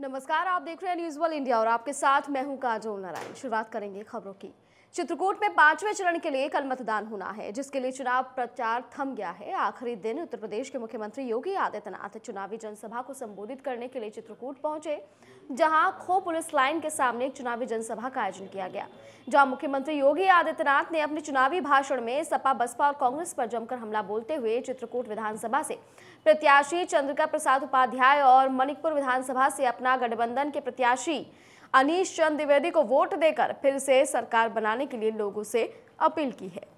नमस्कार आप देख रहे हैं न्यूज वर्ल्ड इंडिया और आपके साथ मैं हूं काजोल नारायण शुरुआत करेंगे खबरों की चित्रकूट में पांचवें चरण के लिए कल मतदान होना है जिसके लिए चुनाव प्रचार थम गया है आखिरी दिन उत्तर प्रदेश के मुख्यमंत्री योगी आदित्यनाथ चुनावी जनसभा को संबोधित करने के लिए चित्रकूट पहुंचे जहां खो पुलिस लाइन के सामने एक चुनावी जनसभा का आयोजन किया गया जहां मुख्यमंत्री योगी आदित्यनाथ ने अपने चुनावी भाषण में सपा बसपा और कांग्रेस पर जमकर हमला बोलते हुए चित्रकूट विधानसभा से प्रत्याशी चंद्रिका प्रसाद उपाध्याय और मणिकपुर विधानसभा से अपना गठबंधन के प्रत्याशी अनीश चंद द्विवेदी को वोट देकर फिर से सरकार बनाने के लिए लोगों से अपील की है